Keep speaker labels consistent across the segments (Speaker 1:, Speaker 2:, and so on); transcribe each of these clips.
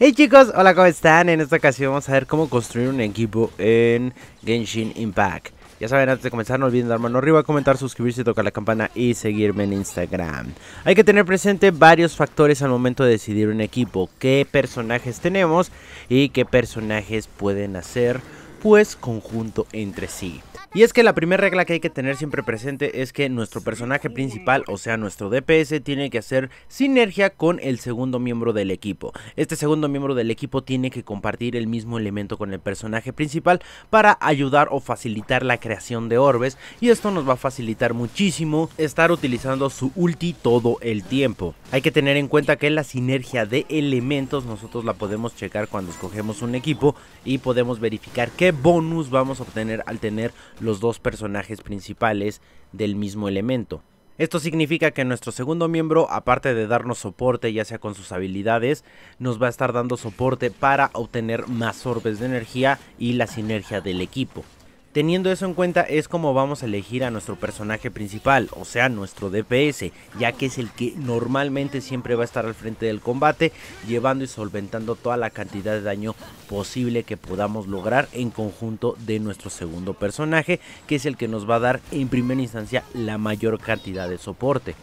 Speaker 1: Hey chicos, hola ¿cómo están? En esta ocasión vamos a ver cómo construir un equipo en Genshin Impact Ya saben, antes de comenzar no olviden dar mano arriba, comentar, suscribirse, tocar la campana y seguirme en Instagram Hay que tener presente varios factores al momento de decidir un equipo Qué personajes tenemos y qué personajes pueden hacer pues conjunto entre sí y es que la primera regla que hay que tener siempre presente es que nuestro personaje principal, o sea nuestro DPS, tiene que hacer sinergia con el segundo miembro del equipo. Este segundo miembro del equipo tiene que compartir el mismo elemento con el personaje principal para ayudar o facilitar la creación de orbes y esto nos va a facilitar muchísimo estar utilizando su ulti todo el tiempo. Hay que tener en cuenta que la sinergia de elementos nosotros la podemos checar cuando escogemos un equipo y podemos verificar qué bonus vamos a obtener al tener los dos personajes principales del mismo elemento. Esto significa que nuestro segundo miembro, aparte de darnos soporte ya sea con sus habilidades, nos va a estar dando soporte para obtener más orbes de energía y la sinergia del equipo. Teniendo eso en cuenta es como vamos a elegir a nuestro personaje principal, o sea nuestro DPS, ya que es el que normalmente siempre va a estar al frente del combate, llevando y solventando toda la cantidad de daño posible que podamos lograr en conjunto de nuestro segundo personaje, que es el que nos va a dar en primera instancia la mayor cantidad de soporte.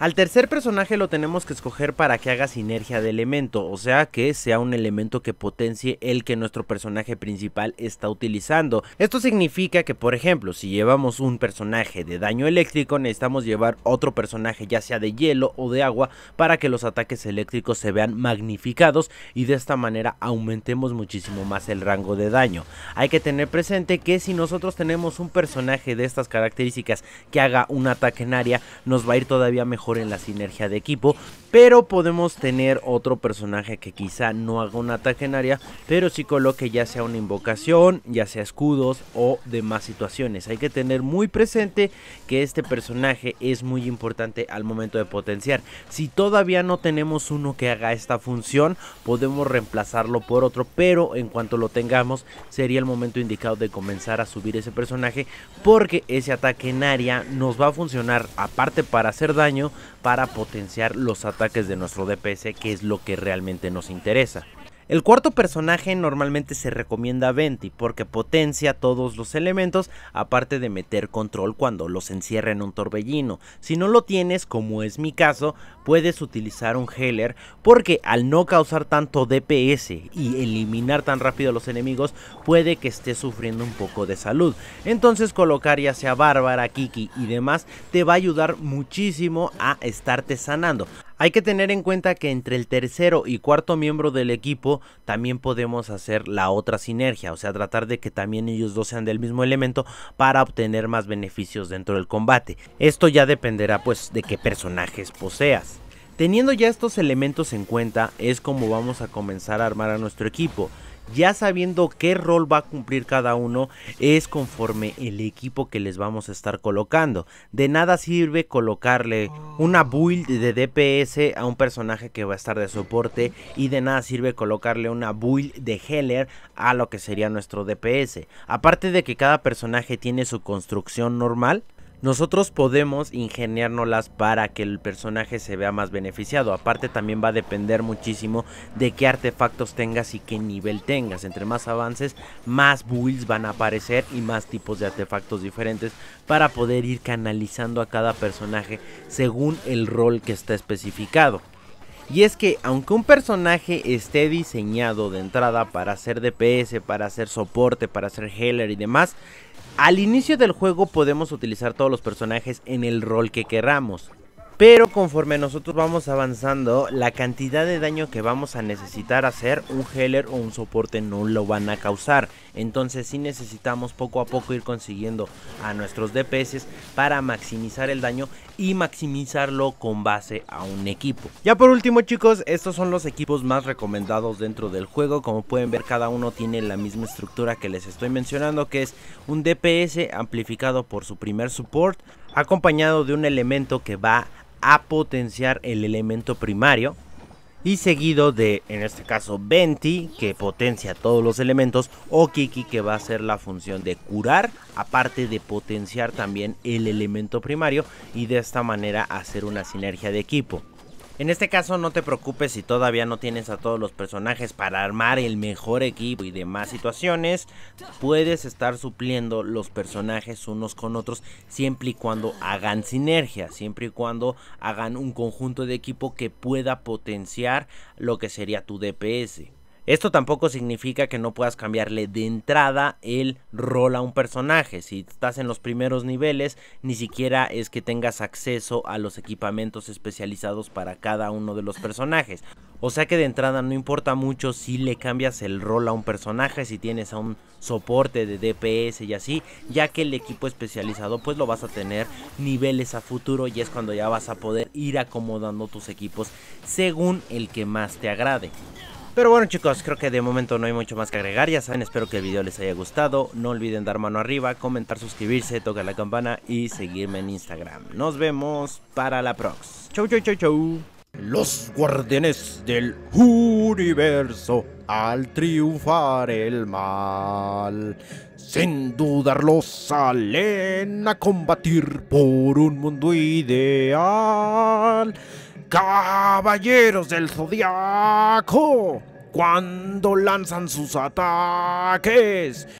Speaker 1: Al tercer personaje lo tenemos que escoger para que haga sinergia de elemento, o sea que sea un elemento que potencie el que nuestro personaje principal está utilizando. Esto significa que por ejemplo si llevamos un personaje de daño eléctrico necesitamos llevar otro personaje ya sea de hielo o de agua para que los ataques eléctricos se vean magnificados y de esta manera aumentemos muchísimo más el rango de daño. Hay que tener presente que si nosotros tenemos un personaje de estas características que haga un ataque en área nos va a ir todavía mejor en la sinergia de equipo, pero podemos tener otro personaje que quizá no haga un ataque en área, pero sí coloque ya sea una invocación, ya sea escudos o demás situaciones. Hay que tener muy presente que este personaje es muy importante al momento de potenciar. Si todavía no tenemos uno que haga esta función, podemos reemplazarlo por otro, pero en cuanto lo tengamos sería el momento indicado de comenzar a subir ese personaje porque ese ataque en área nos va a funcionar aparte para hacer daño, para potenciar los ataques de nuestro DPS, que es lo que realmente nos interesa. El cuarto personaje normalmente se recomienda a Venti porque potencia todos los elementos aparte de meter control cuando los encierra en un torbellino. Si no lo tienes, como es mi caso, puedes utilizar un Heller porque al no causar tanto DPS y eliminar tan rápido a los enemigos puede que estés sufriendo un poco de salud. Entonces colocar ya sea Bárbara, Kiki y demás te va a ayudar muchísimo a estarte sanando. Hay que tener en cuenta que entre el tercero y cuarto miembro del equipo también podemos hacer la otra sinergia, o sea, tratar de que también ellos dos sean del mismo elemento para obtener más beneficios dentro del combate. Esto ya dependerá pues de qué personajes poseas. Teniendo ya estos elementos en cuenta es como vamos a comenzar a armar a nuestro equipo ya sabiendo qué rol va a cumplir cada uno es conforme el equipo que les vamos a estar colocando. De nada sirve colocarle una build de DPS a un personaje que va a estar de soporte y de nada sirve colocarle una build de Heller a lo que sería nuestro DPS. Aparte de que cada personaje tiene su construcción normal, nosotros podemos ingeniárnoslas para que el personaje se vea más beneficiado. Aparte también va a depender muchísimo de qué artefactos tengas y qué nivel tengas. Entre más avances, más builds van a aparecer y más tipos de artefactos diferentes para poder ir canalizando a cada personaje según el rol que está especificado. Y es que aunque un personaje esté diseñado de entrada para hacer DPS, para hacer soporte, para hacer healer y demás, al inicio del juego podemos utilizar todos los personajes en el rol que queramos. Pero conforme nosotros vamos avanzando, la cantidad de daño que vamos a necesitar hacer, un healer o un soporte no lo van a causar. Entonces sí necesitamos poco a poco ir consiguiendo a nuestros DPS para maximizar el daño y maximizarlo con base a un equipo. Ya por último chicos, estos son los equipos más recomendados dentro del juego. Como pueden ver cada uno tiene la misma estructura que les estoy mencionando que es un DPS amplificado por su primer support acompañado de un elemento que va a potenciar el elemento primario y seguido de, en este caso, Venti, que potencia todos los elementos, o Kiki, que va a ser la función de curar, aparte de potenciar también el elemento primario, y de esta manera hacer una sinergia de equipo. En este caso no te preocupes si todavía no tienes a todos los personajes para armar el mejor equipo y demás situaciones, puedes estar supliendo los personajes unos con otros siempre y cuando hagan sinergia, siempre y cuando hagan un conjunto de equipo que pueda potenciar lo que sería tu DPS. Esto tampoco significa que no puedas cambiarle de entrada el rol a un personaje. Si estás en los primeros niveles, ni siquiera es que tengas acceso a los equipamientos especializados para cada uno de los personajes. O sea que de entrada no importa mucho si le cambias el rol a un personaje, si tienes a un soporte de DPS y así, ya que el equipo especializado pues lo vas a tener niveles a futuro y es cuando ya vas a poder ir acomodando tus equipos según el que más te agrade. Pero bueno chicos, creo que de momento no hay mucho más que agregar, ya saben, espero que el video les haya gustado, no olviden dar mano arriba, comentar, suscribirse, tocar la campana y seguirme en Instagram. Nos vemos para la prox. Chau, chau, chau, chau. Los guardianes del universo al triunfar el mal. Sin dudarlo salen a combatir por un mundo ideal. Caballeros del Zodiaco, cuando lanzan sus ataques,